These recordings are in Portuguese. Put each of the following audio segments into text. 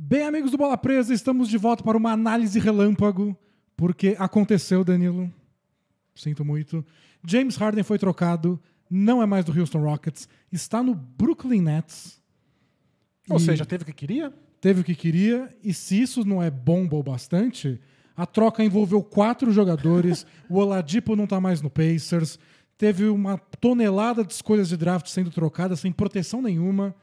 Bem, amigos do Bola Presa, estamos de volta para uma análise relâmpago, porque aconteceu, Danilo. Sinto muito. James Harden foi trocado, não é mais do Houston Rockets, está no Brooklyn Nets. Ou seja, teve o que queria? Teve o que queria, e se isso não é bom, o bastante, a troca envolveu quatro jogadores, o Oladipo não está mais no Pacers, teve uma tonelada de escolhas de draft sendo trocadas sem proteção nenhuma.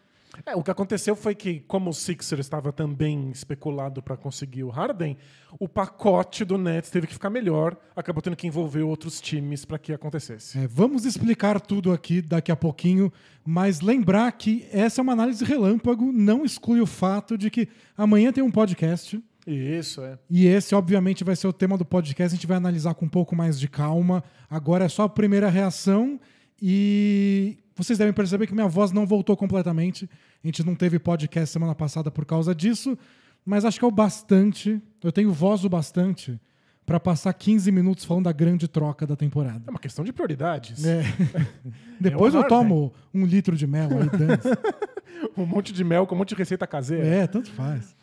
É, o que aconteceu foi que, como o Sixer estava também especulado para conseguir o Harden, o pacote do Nets teve que ficar melhor, acabou tendo que envolver outros times para que acontecesse. É, vamos explicar tudo aqui daqui a pouquinho, mas lembrar que essa é uma análise relâmpago, não exclui o fato de que amanhã tem um podcast. Isso, é. E esse, obviamente, vai ser o tema do podcast. A gente vai analisar com um pouco mais de calma. Agora é só a primeira reação e vocês devem perceber que minha voz não voltou completamente. A gente não teve podcast semana passada por causa disso, mas acho que é o bastante. Eu tenho voz o bastante para passar 15 minutos falando da grande troca da temporada. É uma questão de prioridades. É. Depois é eu tomo um litro de mel aí, dança. um monte de mel com um monte de receita caseira. É, tanto faz.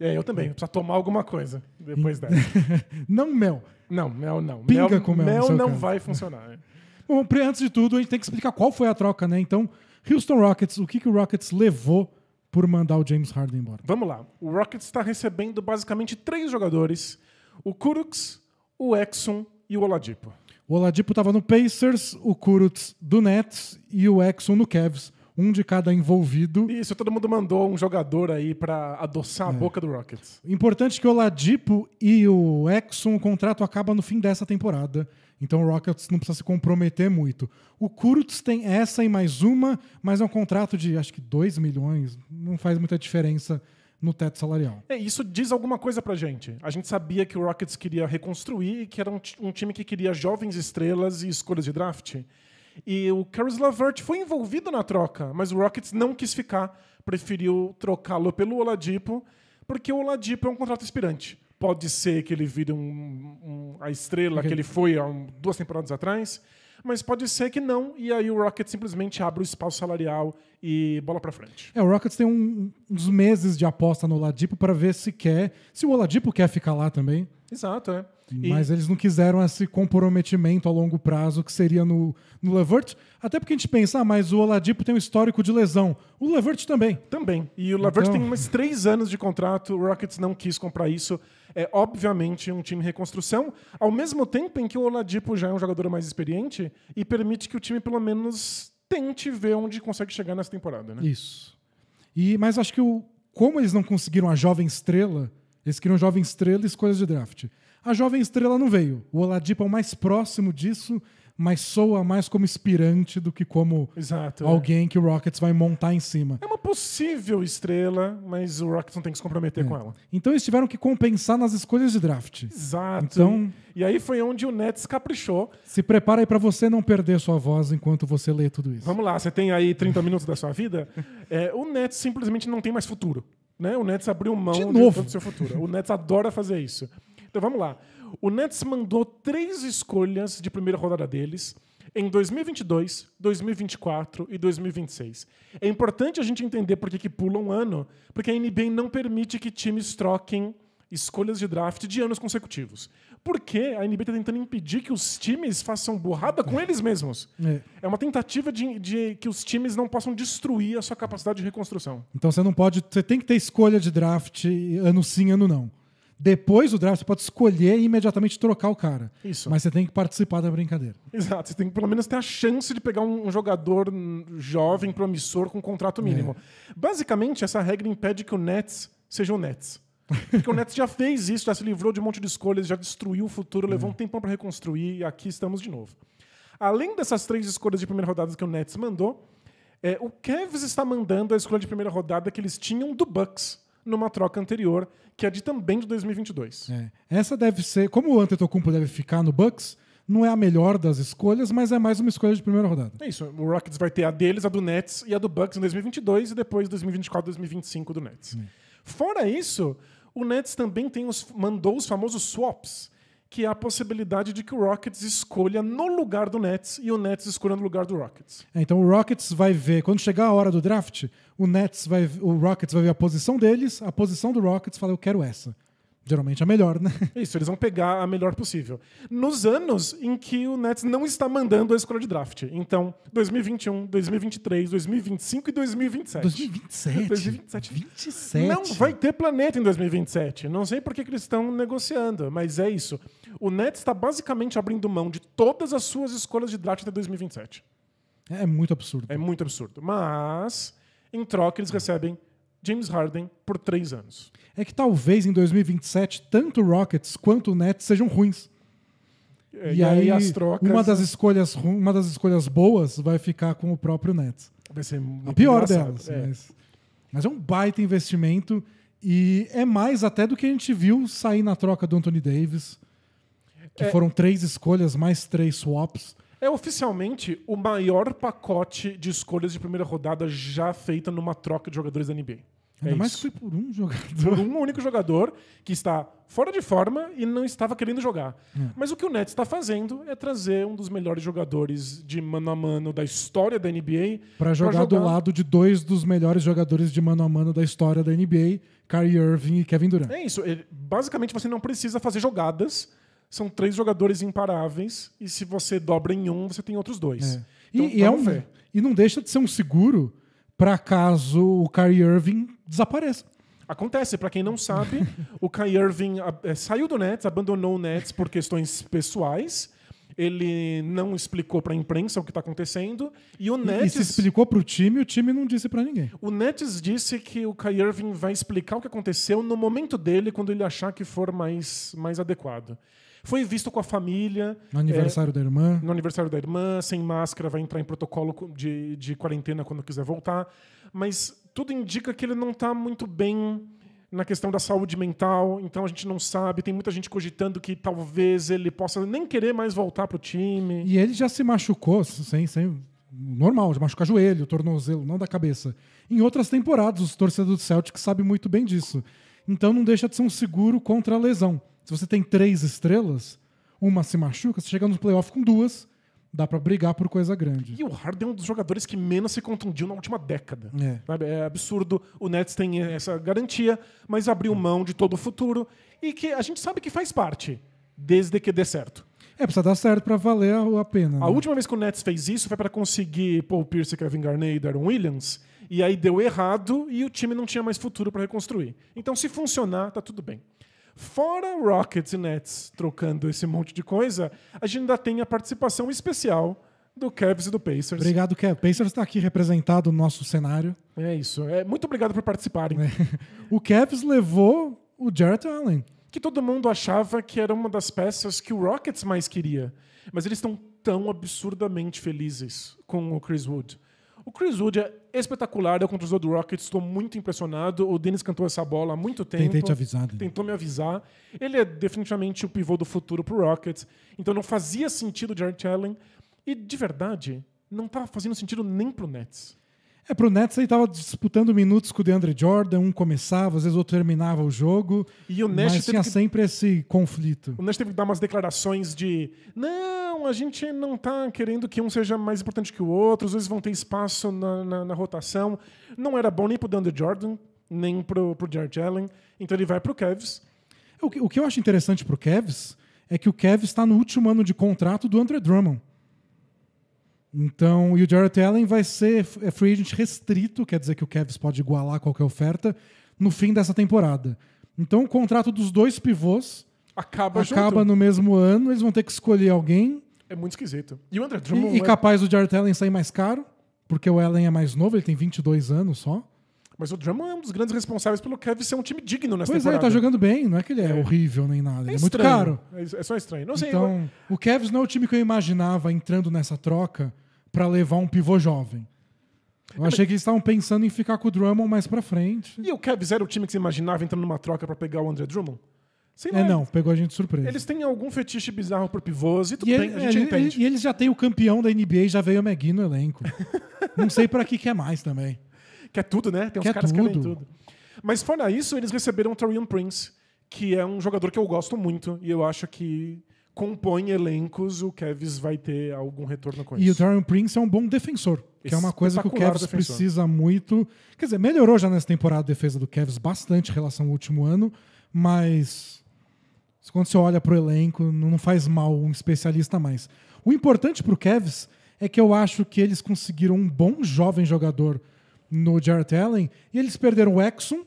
É, eu também. Precisa tomar alguma coisa depois dessa. não mel. Não, mel não. Pinga mel, com mel. Mel não caso. vai funcionar. Bom, antes de tudo, a gente tem que explicar qual foi a troca, né? Então, Houston Rockets, o que, que o Rockets levou por mandar o James Harden embora? Vamos lá. O Rockets está recebendo basicamente três jogadores: o Curux, o Exxon e o Oladipo. O Oladipo estava no Pacers, o Curux do Nets e o Exxon no Cavs. Um de cada envolvido. Isso, todo mundo mandou um jogador aí para adoçar é. a boca do Rockets. Importante que o Oladipo e o Exxon, o contrato acaba no fim dessa temporada. Então o Rockets não precisa se comprometer muito. O Kurtz tem essa e mais uma, mas é um contrato de acho que 2 milhões, não faz muita diferença no teto salarial. É, isso diz alguma coisa pra gente. A gente sabia que o Rockets queria reconstruir e que era um, um time que queria jovens estrelas e escolhas de draft. E o Caris LaVert foi envolvido na troca, mas o Rockets não quis ficar, preferiu trocá-lo pelo Oladipo, porque o Oladipo é um contrato expirante. Pode ser que ele vire um, um, a estrela que ele uhum. foi há um, duas temporadas atrás, mas pode ser que não, e aí o Rockets simplesmente abre o espaço salarial e bola para frente. É, o Rockets tem um, uns meses de aposta no Oladipo para ver se quer, se o Oladipo quer ficar lá também. Exato, é. Mas e... eles não quiseram esse comprometimento a longo prazo que seria no, no Levert. Até porque a gente pensa, ah, mas o Oladipo tem um histórico de lesão. O Levert também. Também. E o Levert então... tem mais três anos de contrato. O Rockets não quis comprar isso é obviamente um time em reconstrução, ao mesmo tempo em que o Oladipo já é um jogador mais experiente e permite que o time pelo menos tente ver onde consegue chegar nessa temporada, né? Isso. E mas acho que o como eles não conseguiram a jovem estrela, eles queriam jovem estrela e escolhas de draft. A jovem estrela não veio. O Oladipo é o mais próximo disso mas soa mais como inspirante do que como Exato, é. alguém é. que o Rockets vai montar em cima. É uma possível estrela, mas o Rockets não tem que se comprometer é. com ela. Então eles tiveram que compensar nas escolhas de draft. Exato. Então, e aí foi onde o Nets caprichou. Se prepara aí para você não perder sua voz enquanto você lê tudo isso. Vamos lá, você tem aí 30 minutos da sua vida. É, o Nets simplesmente não tem mais futuro. Né? O Nets abriu mão de novo. do seu futuro. O Nets adora fazer isso. Então vamos lá. O Nets mandou três escolhas de primeira rodada deles em 2022, 2024 e 2026. É importante a gente entender por que, que pula um ano, porque a NBA não permite que times troquem escolhas de draft de anos consecutivos. Porque a NBA está tentando impedir que os times façam burrada com eles mesmos. É, é uma tentativa de, de, que os times não possam destruir a sua capacidade de reconstrução. Então você não pode. Você tem que ter escolha de draft ano sim, ano não. Depois do draft, você pode escolher e imediatamente trocar o cara. Isso. Mas você tem que participar da brincadeira. Exato. Você tem que pelo menos ter a chance de pegar um, jogador jovem, promissor, com um contrato mínimo. É. Basicamente, essa regra impede que o Nets seja o Nets. Porque o Nets já fez isso, já se livrou de um monte de escolhas, já destruiu o futuro, é. levou um tempão para reconstruir e aqui estamos de novo. Além dessas três escolhas de primeira rodada que o Nets mandou, é, o Cavs está mandando a escolha de primeira rodada que eles tinham do Bucks numa troca anterior, que é de também de 2022. É. Essa deve ser, como o Antetokounmpo deve ficar no Bucks, não é a melhor das escolhas, mas é mais uma escolha de primeira rodada. É isso. O Rockets vai ter a deles, a do Nets e a do Bucks em 2022 e depois 2024, 2025 do Nets. Fora isso, o Nets também tem os, mandou os famosos swaps que é a possibilidade de que o Rockets escolha no lugar do Nets e o Nets escolha no lugar do Rockets. É, então o Rockets vai ver, quando chegar a hora do draft, o Nets vai, o Rockets vai ver a posição deles, a posição do Rockets, fala eu quero essa geralmente é a melhor, né? Isso, eles vão pegar a melhor possível. Nos anos em que o Nets não está mandando a escolha de draft. Então, 2021, 2023, 2025 e 2027. 2027? 2027. 27. Não vai ter planeta em 2027. Não sei por que, eles estão negociando, mas é isso. O Nets está basicamente abrindo mão de todas as suas escolhas de draft até 2027. É muito absurdo. É muito absurdo. Mas, em troca, eles recebem James Harden por três anos. É que talvez em 2027 tanto Rockets quanto o Nets sejam ruins. É, e, e, aí, aí trocas... uma das escolhas uma das escolhas boas vai ficar com o próprio Nets. Vai ser a pior delas, é. Mas, mas é um baita investimento e é mais até do que a gente viu sair na troca do Anthony Davis, que é. foram três escolhas mais três swaps. É oficialmente o maior pacote de escolhas de primeira rodada já feita numa troca de jogadores da NBA. É Ainda é mais isso. que foi por um jogador. Por um único jogador que está fora de forma e não estava querendo jogar. É. Mas o que o Nets está fazendo é trazer um dos melhores jogadores de mano a mano da história da NBA. Para jogar, jogar, do lado de dois dos melhores jogadores de mano a mano da história da NBA, Kyrie Irving e Kevin Durant. É isso. Basicamente você não precisa fazer jogadas são três jogadores imparáveis, e se você dobra em um, você tem outros dois. É. Então, e, é um, ver. e não deixa de ser um seguro para caso o Kyrie Irving desapareça. Acontece, para quem não sabe, o Kyrie Irving é, saiu do Nets, abandonou o Nets por questões pessoais. Ele não explicou para a imprensa o que está acontecendo e o Nets e, se explicou para o time, o time não disse para ninguém. O Nets disse que o Kyrie Irving vai explicar o que aconteceu no momento dele, quando ele achar que for mais mais adequado. Foi visto com a família. No aniversário é, da irmã. No aniversário da irmã, sem máscara, vai entrar em protocolo de, de quarentena quando quiser voltar. Mas tudo indica que ele não está muito bem na questão da saúde mental, então a gente não sabe. Tem muita gente cogitando que talvez ele possa nem querer mais voltar para o time. E ele já se machucou, sem, sem normal, de machucar joelho, tornozelo, não da cabeça. Em outras temporadas, os torcedores do Celtic sabem muito bem disso. Então não deixa de ser um seguro contra a lesão. Se você tem três estrelas, uma se machuca, você chega no playoff com duas, dá para brigar por coisa grande. E o Harden é um dos jogadores que menos se contundiu na última década. É, é absurdo. O Nets tem essa garantia, mas abriu mão de todo o futuro e que a gente sabe que faz parte, desde que dê certo. É, precisa dar certo para valer a pena. A né? última vez que o Nets fez isso foi para conseguir Paul Pierce, Kevin Garnett e Darren Williams, e aí deu errado e o time não tinha mais futuro para reconstruir. Então, se funcionar, tá tudo bem. Fora Rockets e Nets trocando esse monte de coisa, a gente ainda tem a participação especial do Cavs e do Pacers. Obrigado, Kev. Pacers está aqui representado no nosso cenário. É isso. É, muito obrigado por participarem. É. O Cavs levou o Jarrett Allen. Que todo mundo achava que era uma das peças que o Rockets mais queria. Mas eles estão tão absurdamente felizes com o Chris Wood. O Chris Wood é espetacular, deu contra os do Rockets, estou muito impressionado. O Dennis cantou essa bola há muito tempo. Tentei te avisar. Né? Tentou me avisar. Ele é definitivamente o pivô do futuro para o Rockets, então não fazia sentido o Jared Allen. E, de verdade, não estava fazendo sentido nem para Nets. É, pro Nets ele tava disputando minutos com o DeAndre Jordan, um começava, às vezes o outro terminava o jogo. E o mas tinha que... sempre esse conflito. O Nets teve que dar umas declarações de não, a gente não tá querendo que um seja mais importante que o outro, às vezes vão ter espaço na, na, na rotação. Não era bom nem pro DeAndre Jordan, nem pro, pro Jared Allen, então ele vai pro Cavs. O que, o que eu acho interessante pro Cavs é que o Cavs está no último ano de contrato do Andre Drummond. Então, e o Jarrett Allen vai ser é free agent restrito, quer dizer que o Cavs pode igualar qualquer oferta, no fim dessa temporada. Então, o contrato dos dois pivôs acaba, acaba junto. no mesmo ano, eles vão ter que escolher alguém. É muito esquisito. E o André Drummond. E, e é capaz do Jarrett Allen sair mais caro, porque o Allen é mais novo, ele tem 22 anos só. Mas o Drummond é um dos grandes responsáveis pelo Kevin ser um time digno nessa pois é, temporada. Pois é, ele tá jogando bem, não é que ele é, é. horrível nem nada. É, é muito caro. É, é só estranho. Não sei, então, eu... o Cavs não é o time que eu imaginava entrando nessa troca para levar um pivô jovem. Eu é, achei que eles estavam pensando em ficar com o Drummond mais pra frente. E o Cavs era o time que você imaginava entrando numa troca para pegar o André Drummond? Sei lá, é, não, pegou a gente de surpresa. Eles têm algum fetiche bizarro por pivôs e tudo e bem, ele, a gente ele, entende. E eles já têm o campeão da NBA, já veio o McGee no elenco. não sei para que, que é mais também. Quer é tudo, né? Tem uns é caras que querem tudo. Mas fora isso, eles receberam o Torian Prince, que é um jogador que eu gosto muito e eu acho que compõe elencos, o Kevs vai ter algum retorno com isso. E o Darren Prince é um bom defensor, que é uma coisa que o Kevs precisa muito. Quer dizer, melhorou já nessa temporada a defesa do Kevs bastante em relação ao último ano, mas quando você olha para o elenco, não faz mal um especialista mais. O importante para o Kevs é que eu acho que eles conseguiram um bom jovem jogador no Jarrett Allen. E eles perderam o Exxon,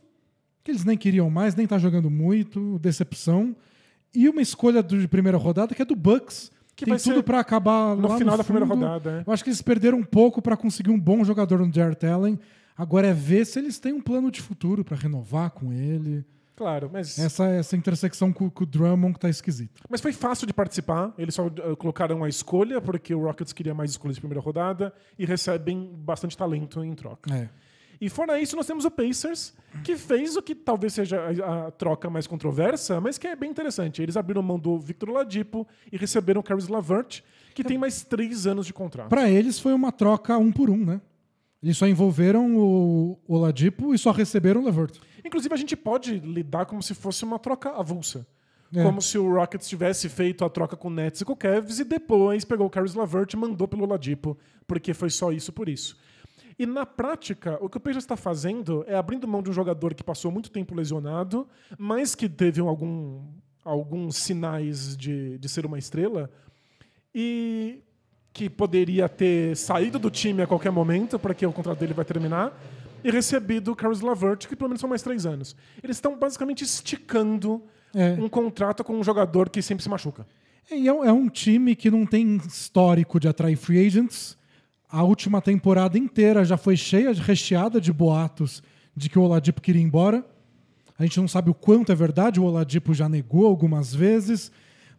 que eles nem queriam mais, nem tá jogando muito, decepção. E uma escolha de primeira rodada que é do Bucks. Que Tem tudo para acabar no final no da primeira rodada. É. Eu acho que eles perderam um pouco para conseguir um bom jogador no Jarrett Allen. Agora é ver se eles têm um plano de futuro para renovar com ele. Claro, mas. Essa, essa intersecção com, com o Drummond tá esquisito. Mas foi fácil de participar. Eles só uh, colocaram a escolha, porque o Rockets queria mais escolhas de primeira rodada e recebem bastante talento em troca. É. E fora isso, nós temos o Pacers, que fez o que talvez seja a, a troca mais controversa, mas que é bem interessante. Eles abriram mão do Victor Ladipo e receberam o Caris Lavert, que é. tem mais três anos de contrato. Para eles foi uma troca um por um, né? Eles só envolveram o, o Ladipo e só receberam o Levert. Inclusive, a gente pode lidar como se fosse uma troca avulsa. É. Como se o Rockets tivesse feito a troca com o Nets e com o Cavs e depois pegou o Caris LaVert e mandou pelo Ladipo, porque foi só isso por isso. E na prática, o que o Pacers está fazendo é abrindo mão de um jogador que passou muito tempo lesionado, mas que teve algum, alguns sinais de, de ser uma estrela, e que poderia ter saído do time a qualquer momento, porque o contrato dele vai terminar, e recebido Carlos Lavert, que pelo menos são mais três anos. Eles estão basicamente esticando é. um contrato com um jogador que sempre se machuca. É, é, é um time que não tem histórico de atrair free agents. A última temporada inteira já foi cheia, recheada de boatos de que o Oladipo queria ir embora. A gente não sabe o quanto é verdade, o Oladipo já negou algumas vezes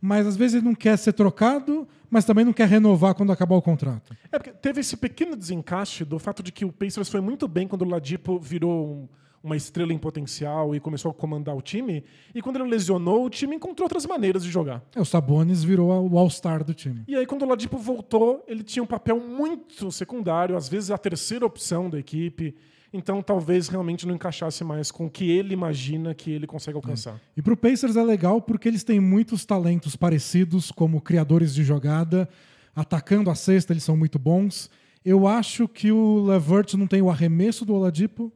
mas às vezes ele não quer ser trocado, mas também não quer renovar quando acabar o contrato. É, porque teve esse pequeno desencaixe do fato de que o Pacers foi muito bem quando o Ladipo virou um, uma estrela em potencial e começou a comandar o time. E quando ele lesionou, o time encontrou outras maneiras de jogar. É, o Sabonis virou o all-star do time. E aí, quando o Ladipo voltou, ele tinha um papel muito secundário, às vezes a terceira opção da equipe. Então talvez realmente não encaixasse mais com o que ele imagina que ele consegue alcançar. É. E para o Pacers é legal porque eles têm muitos talentos parecidos, como criadores de jogada, atacando a cesta, eles são muito bons. Eu acho que o Levert não tem o arremesso do Oladipo.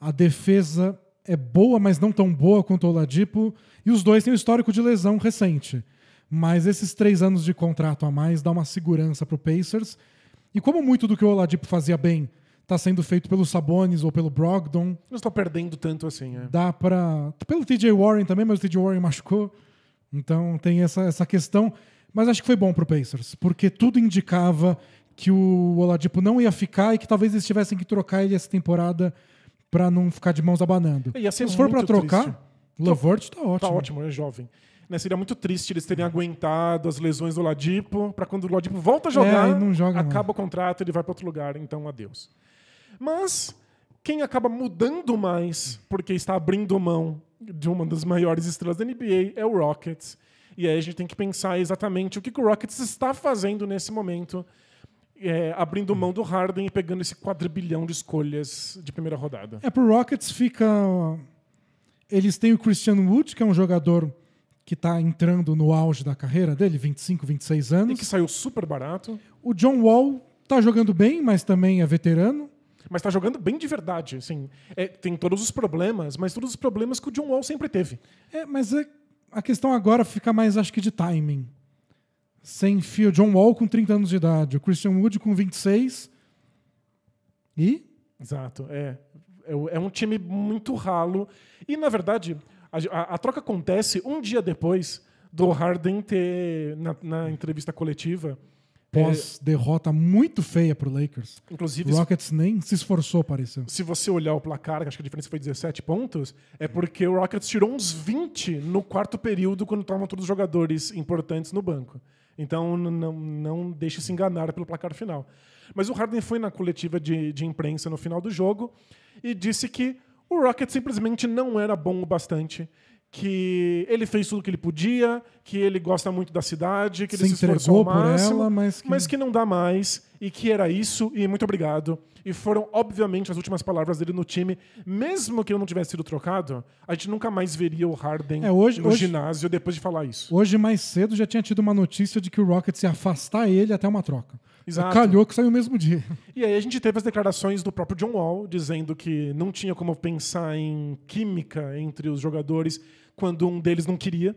A defesa é boa, mas não tão boa quanto o Oladipo. E os dois têm um histórico de lesão recente. Mas esses três anos de contrato a mais dá uma segurança para o Pacers. E como muito do que o Oladipo fazia bem está sendo feito pelo Sabonis ou pelo Brogdon. Não estou tá perdendo tanto assim, é. Dá para. Pelo TJ Warren também, mas o TJ Warren machucou. Então tem essa, essa questão. Mas acho que foi bom para o Pacers, porque tudo indicava que o Oladipo não ia ficar e que talvez eles tivessem que trocar ele essa temporada para não ficar de mãos abanando. É, Se for para trocar, Lavort está ótimo. Está ótimo, é jovem. Né, seria muito triste eles terem aguentado as lesões do Ladipo, para quando o Ladipo volta a é, jogar, é, joga acaba mais. o contrato, ele vai para outro lugar, então adeus. Mas quem acaba mudando mais, porque está abrindo mão de uma das maiores estrelas da NBA, é o Rockets. E aí a gente tem que pensar exatamente o que, o Rockets está fazendo nesse momento, é, abrindo mão do Harden e pegando esse quadrilhão de escolhas de primeira rodada. É, pro Rockets fica. Eles têm o Christian Wood, que é um jogador que está entrando no auge da carreira dele, 25, 26 anos. E que saiu super barato. O John Wall está jogando bem, mas também é veterano mas está jogando bem de verdade. Assim. É, tem todos os problemas, mas todos os problemas que o John Wall sempre teve. É, mas é, a questão agora fica mais, acho que, de timing. Sem fio, John Wall com 30 anos de idade, o Christian Wood com 26. E? Exato, é. É, é um time muito ralo. E, na verdade, a, a, a troca acontece um dia depois do Harden ter, na, na entrevista coletiva, pós-derrota muito feia pro Lakers. Inclusive, o Rockets nem se esforçou, pareceu. Se você olhar o placar, acho que a diferença foi 17 pontos, é porque o Rockets tirou uns 20 no quarto período quando estavam todos os jogadores importantes no banco. Então não, não deixe se enganar pelo placar final. Mas o Harden foi na coletiva de, de imprensa no final do jogo e disse que o Rockets simplesmente não era bom o bastante que ele fez tudo o que ele podia, que ele gosta muito da cidade, que se ele se esforçou ao máximo, ela, mas, que... mas que... não dá mais e que era isso e muito obrigado. E foram obviamente as últimas palavras dele no time, mesmo que ele não tivesse sido trocado, a gente nunca mais veria o Harden é, hoje, no hoje, ginásio depois de falar isso. Hoje mais cedo já tinha tido uma notícia de que o Rockets ia afastar ele até uma troca. Exato. Calhou que saiu o mesmo dia. E aí a gente teve as declarações do próprio John Wall dizendo que não tinha como pensar em química entre os jogadores quando um deles não queria,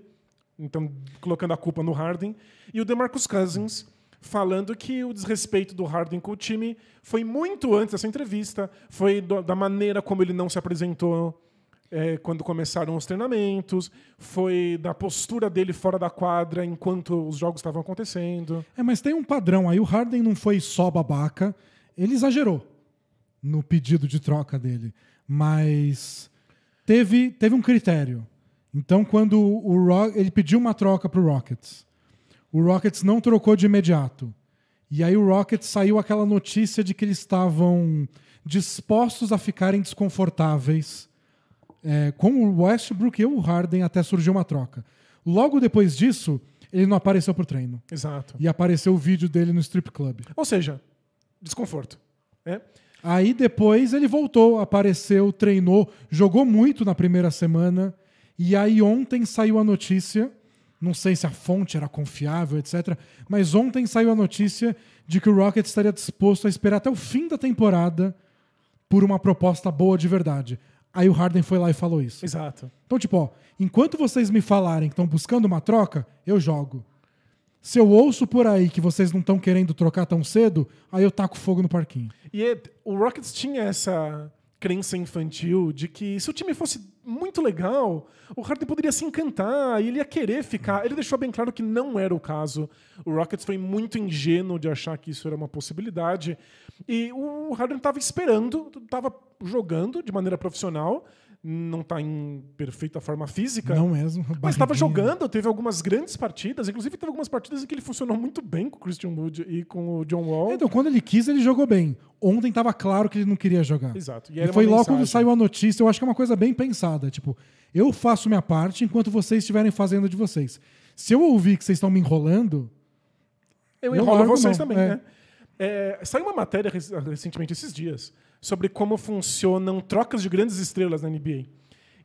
então colocando a culpa no Harden, e o DeMarcus Cousins falando que o desrespeito do Harden com o time foi muito antes dessa entrevista, foi do, da maneira como ele não se apresentou é, quando começaram os treinamentos, foi da postura dele fora da quadra enquanto os jogos estavam acontecendo. É, mas tem um padrão aí. O Harden não foi só babaca, ele exagerou no pedido de troca dele, mas teve, teve um critério. Então, quando o Ro ele pediu uma troca para o Rockets, o Rockets não trocou de imediato. E aí o Rockets saiu aquela notícia de que eles estavam dispostos a ficarem desconfortáveis é, com o Westbrook e o Harden até surgiu uma troca. Logo depois disso, ele não apareceu pro treino. Exato. E apareceu o vídeo dele no strip club. Ou seja, desconforto. É. Aí depois ele voltou, apareceu, treinou, jogou muito na primeira semana e aí ontem saiu a notícia, não sei se a fonte era confiável, etc, mas ontem saiu a notícia de que o Rocket estaria disposto a esperar até o fim da temporada por uma proposta boa de verdade. Aí o Harden foi lá e falou isso. Exato. Então, tipo, ó, enquanto vocês me falarem que estão buscando uma troca, eu jogo. Se eu ouço por aí que vocês não estão querendo trocar tão cedo, aí eu taco fogo no parquinho. E é, o Rockets tinha essa crença infantil de que se o time fosse muito legal, o Harden poderia se encantar e ele ia querer ficar. Ele deixou bem claro que não era o caso. O Rockets foi muito ingênuo de achar que isso era uma possibilidade. E o Harden estava esperando, estava jogando de maneira profissional, não está em perfeita forma física. Não mesmo. Mas estava jogando, teve algumas grandes partidas, inclusive teve algumas partidas em que ele funcionou muito bem com o Christian Wood e com o John Wall. Então, quando ele quis, ele jogou bem. Ontem estava claro que ele não queria jogar. Exato. E, e foi logo quando saiu a notícia, eu acho que é uma coisa bem pensada, tipo, eu faço minha parte enquanto vocês estiverem fazendo de vocês. Se eu ouvir que vocês estão me enrolando, eu enrolo vocês não. também, é. né? É, saiu uma matéria recentemente esses dias sobre como funcionam trocas de grandes estrelas na NBA.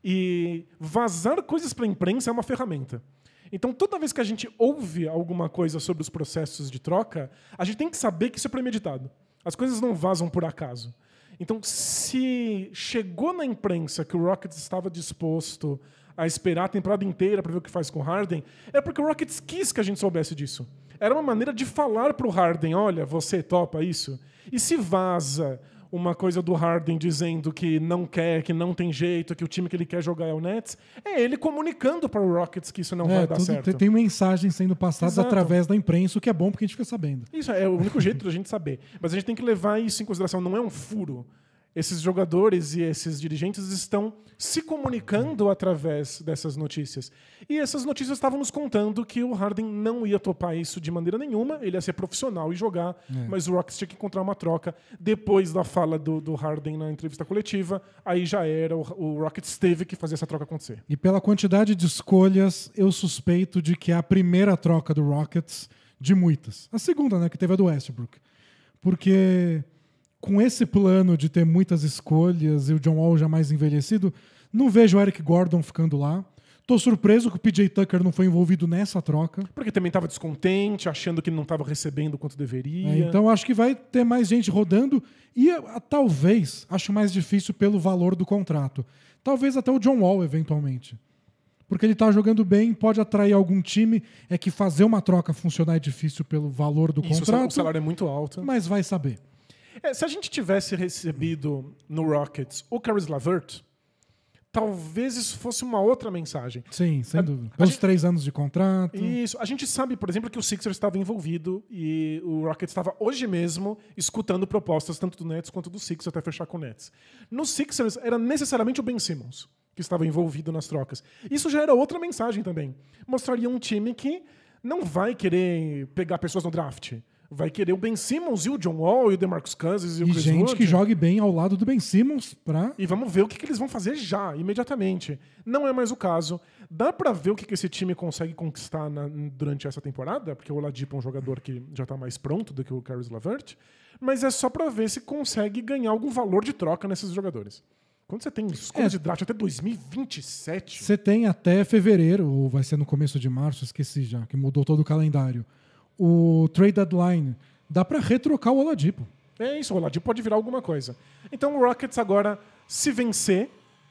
E vazar coisas para a imprensa é uma ferramenta. Então, toda vez que a gente ouve alguma coisa sobre os processos de troca, a gente tem que saber que isso é premeditado. As coisas não vazam por acaso. Então, se chegou na imprensa que o Rockets estava disposto a esperar a temporada inteira para ver o que faz com o Harden, é porque o Rockets quis que a gente soubesse disso. Era uma maneira de falar para o Harden: olha, você topa isso? E se vaza uma coisa do Harden dizendo que não quer, que não tem jeito, que o time que ele quer jogar é o Nets, é ele comunicando para o Rockets que isso não é, vai dar certo. Tem, tem mensagens sendo passadas Exato. através da imprensa, o que é bom porque a gente fica sabendo. Isso é o único jeito da gente saber. Mas a gente tem que levar isso em consideração, não é um furo esses jogadores e esses dirigentes estão se comunicando através dessas notícias. E essas notícias estavam nos contando que o Harden não ia topar isso de maneira nenhuma, ele ia ser profissional e jogar, é. mas o Rockets tinha que encontrar uma troca. Depois da fala do, do Harden na entrevista coletiva, aí já era, o, o Rockets teve que fazer essa troca acontecer. E pela quantidade de escolhas, eu suspeito de que é a primeira troca do Rockets de muitas. A segunda, né, que teve a do Westbrook. Porque com esse plano de ter muitas escolhas e o John Wall já mais envelhecido, não vejo o Eric Gordon ficando lá. Tô surpreso que o PJ Tucker não foi envolvido nessa troca. Porque também estava descontente, achando que não estava recebendo quanto deveria. É, então acho que vai ter mais gente rodando e ah, talvez, acho mais difícil pelo valor do contrato. Talvez até o John Wall, eventualmente. Porque ele está jogando bem, pode atrair algum time. É que fazer uma troca funcionar é difícil pelo valor do Isso, contrato. O salário é muito alto. Mas vai saber. É, se a gente tivesse recebido no Rockets o Caris Lavert, talvez isso fosse uma outra mensagem. Sim, sem a, dúvida. Os três anos de contrato. Isso. A gente sabe, por exemplo, que o Sixers estava envolvido e o Rockets estava hoje mesmo escutando propostas tanto do Nets quanto do Sixers até fechar com o Nets. No Sixers era necessariamente o Ben Simmons que estava envolvido nas trocas. Isso já era outra mensagem também. Mostraria um time que não vai querer pegar pessoas no draft vai querer o Ben Simmons e o John Wall e o DeMarcus Cousins e o e Chris gente Wood. que jogue bem ao lado do Ben Simmons pra... E vamos ver o que, que eles vão fazer já, imediatamente. Não é mais o caso. Dá para ver o que, que esse time consegue conquistar na, durante essa temporada, porque o Oladipo é um jogador que já tá mais pronto do que o Caris LaVert, mas é só para ver se consegue ganhar algum valor de troca nesses jogadores. Quando você tem escolha é, de draft até 2027... Você tem até fevereiro, ou vai ser no começo de março, esqueci já, que mudou todo o calendário o trade deadline, dá para retrocar o Oladipo. É isso, o Oladipo pode virar alguma coisa. Então o Rockets agora, se vencer,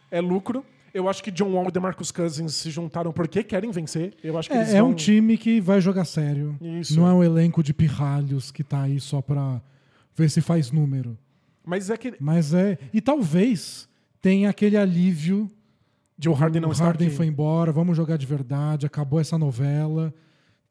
é lucro. Eu acho que John Wall e DeMarcus Cousins se juntaram porque querem vencer. Eu acho que é, é vão... é um time que vai jogar sério. Isso. Não é um elenco de pirralhos que está aí só para ver se faz número. Mas é que Mas é, e talvez tenha aquele alívio de o Harden não o estar Harden aqui. foi embora, vamos jogar de verdade, acabou essa novela.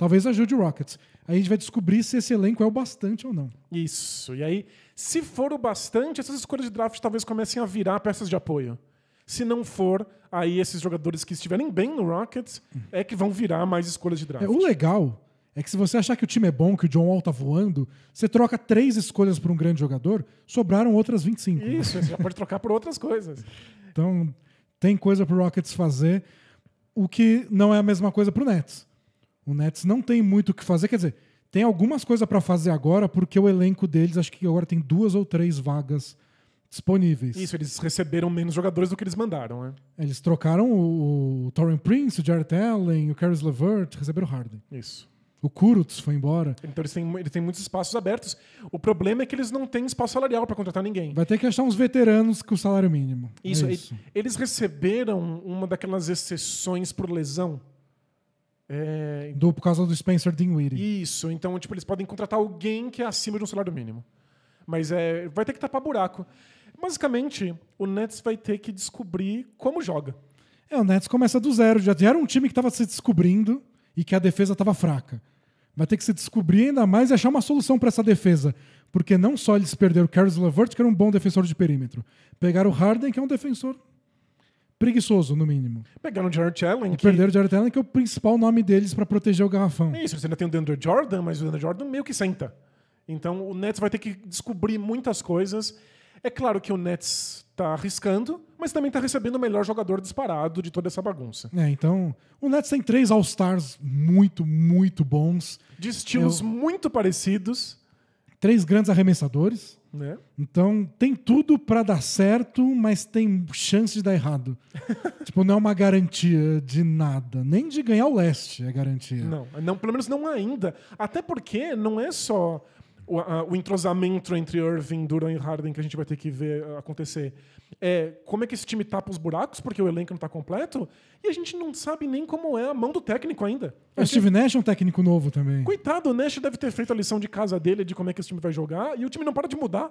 Talvez ajude o Rockets. Aí a gente vai descobrir se esse elenco é o bastante ou não. Isso. E aí, se for o bastante, essas escolhas de draft talvez comecem a virar peças de apoio. Se não for, aí esses jogadores que estiverem bem no Rockets é que vão virar mais escolhas de draft. É, o legal é que se você achar que o time é bom, que o John Wall tá voando, você troca três escolhas por um grande jogador, sobraram outras 25. Né? Isso, né? você já pode trocar por outras coisas. Então, tem coisa pro Rockets fazer, o que não é a mesma coisa pro Nets. O Nets não tem muito o que fazer, quer dizer, tem algumas coisas para fazer agora, porque o elenco deles, acho que agora tem duas ou três vagas disponíveis. Isso, eles receberam menos jogadores do que eles mandaram, né? Eles trocaram o, o Prince, o Jarrett Allen, o Caris LeVert, receberam o Harden. Isso. O Kurutz foi embora. Então eles têm, eles têm muitos espaços abertos. O problema é que eles não têm espaço salarial para contratar ninguém. Vai ter que achar uns veteranos com salário mínimo. Isso, é isso. Eles receberam uma daquelas exceções por lesão é... Do, por causa do Spencer Dinwiddie. Isso, então tipo, eles podem contratar alguém que é acima de um salário mínimo. Mas é, vai ter que tapar buraco. Basicamente, o Nets vai ter que descobrir como joga. É, o Nets começa do zero. Já era um time que estava se descobrindo e que a defesa estava fraca. Vai ter que se descobrir ainda mais e achar uma solução para essa defesa. Porque não só eles perderam o Carlos LeVert, que era um bom defensor de perímetro. Pegaram o Harden, que é um defensor preguiçoso, no mínimo. Pegaram o Jared Allen. E que... Perderam o Jared Allen, que é o principal nome deles para proteger o garrafão. Isso, você ainda tem o DeAndre Jordan, mas o DeAndre Jordan meio que senta. Então o Nets vai ter que descobrir muitas coisas. É claro que o Nets está arriscando, mas também está recebendo o melhor jogador disparado de toda essa bagunça. É, então o Nets tem três All-Stars muito, muito bons. De estilos Eu... muito parecidos. Três grandes arremessadores. Né? Então tem tudo para dar certo, mas tem chance de dar errado. tipo, não é uma garantia de nada, nem de ganhar o leste é garantia. Não, não, pelo menos não ainda. Até porque não é só o, a, o, entrosamento entre Irving, Duran e Harden que a gente vai ter que ver eh, acontecer. É, como é que esse time tapa os buracos, porque o elenco não está completo, e a gente não sabe nem como é a mão do técnico ainda. É, o Steve Nash é um técnico novo também. Coitado, o Nash deve ter feito a lição de casa dele de como é que esse time vai jogar, e o time não para de mudar.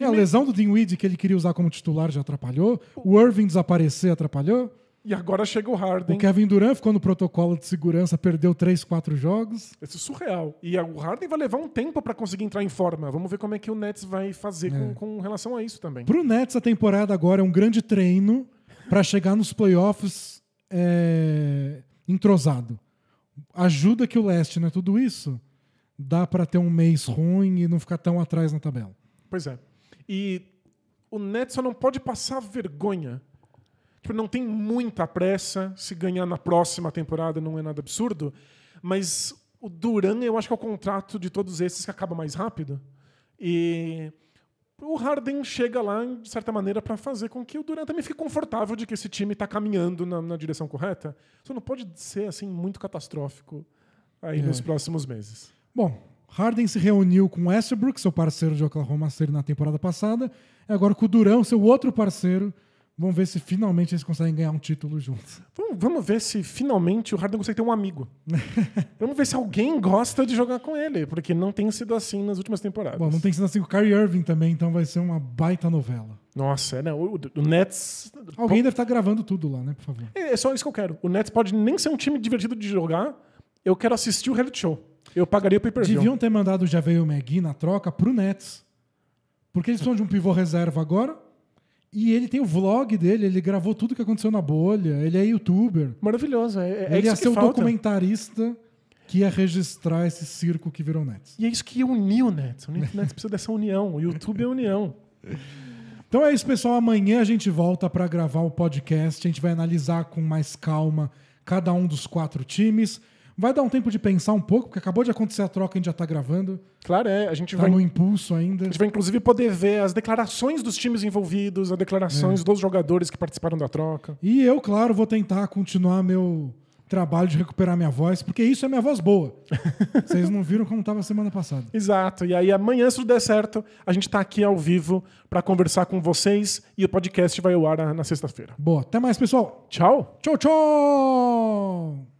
É, a lesão do Dinwiddie que ele queria usar como titular já atrapalhou. O Irving desaparecer atrapalhou. E agora chega o Harden. O Kevin Durant ficou no protocolo de segurança, perdeu 3, 4 jogos. Isso é surreal. E o Harden vai levar um tempo para conseguir entrar em forma. Vamos ver como é que o Nets vai fazer é. com, com relação a isso também. Pro Nets, a temporada agora é um grande treino para chegar nos playoffs é, entrosado. Ajuda que o leste não é tudo isso. Dá para ter um mês ruim e não ficar tão atrás na tabela. Pois é. E o Nets só não pode passar vergonha Tipo, não tem muita pressa. Se ganhar na próxima temporada não é nada absurdo. Mas o Duran, eu acho que é o contrato de todos esses que acaba mais rápido. E o Harden chega lá, de certa maneira, para fazer com que o Durant também fique confortável de que esse time está caminhando na, na, direção correta. Só não pode ser assim muito catastrófico aí é. nos próximos meses. Bom, Harden se reuniu com Westbrook, seu parceiro de Oklahoma City na temporada passada, e agora com o Durant, seu outro parceiro, Vamos ver se finalmente eles conseguem ganhar um título juntos. Vamos, vamos ver se finalmente o Harden consegue ter um amigo. vamos ver se alguém gosta de jogar com ele, porque não tem sido assim nas últimas temporadas. Bom, não tem sido assim com o Kyrie Irving também, então vai ser uma baita novela. Nossa, é, né? O, o Nets. Alguém deve estar tá gravando tudo lá, né, por favor? É, é só isso que eu quero. O Nets pode nem ser um time divertido de jogar, eu quero assistir o reality show. Eu pagaria o pay-per-view. Deviam ter mandado o Javel McGee na troca pro Nets. Porque eles precisam de um pivô reserva agora e ele tem o vlog dele, ele gravou tudo que aconteceu na bolha, ele é youtuber. Maravilhoso. É, é ele ia ser o documentarista que ia registrar esse circo que virou Nets. E é isso que uniu o Nets. O Nets precisa dessa união. O YouTube é união. Então é isso, pessoal. Amanhã a gente volta para gravar o podcast. A gente vai analisar com mais calma cada um dos quatro times. Vai dar um tempo de pensar um pouco, porque acabou de acontecer a troca, a gente já está gravando. Claro, é. A gente tá vai. no impulso ainda. A gente vai, inclusive, poder ver as declarações dos times envolvidos, as declarações é. dos jogadores que participaram da troca. E eu, claro, vou tentar continuar meu trabalho de recuperar minha voz, porque isso é minha voz boa. Vocês não viram como estava semana passada. Exato. E aí amanhã, se tudo der certo, a gente está aqui ao vivo para conversar com vocês e o podcast vai ao ar na sexta-feira. Boa. Até mais, pessoal. Tchau. Tchau, tchau.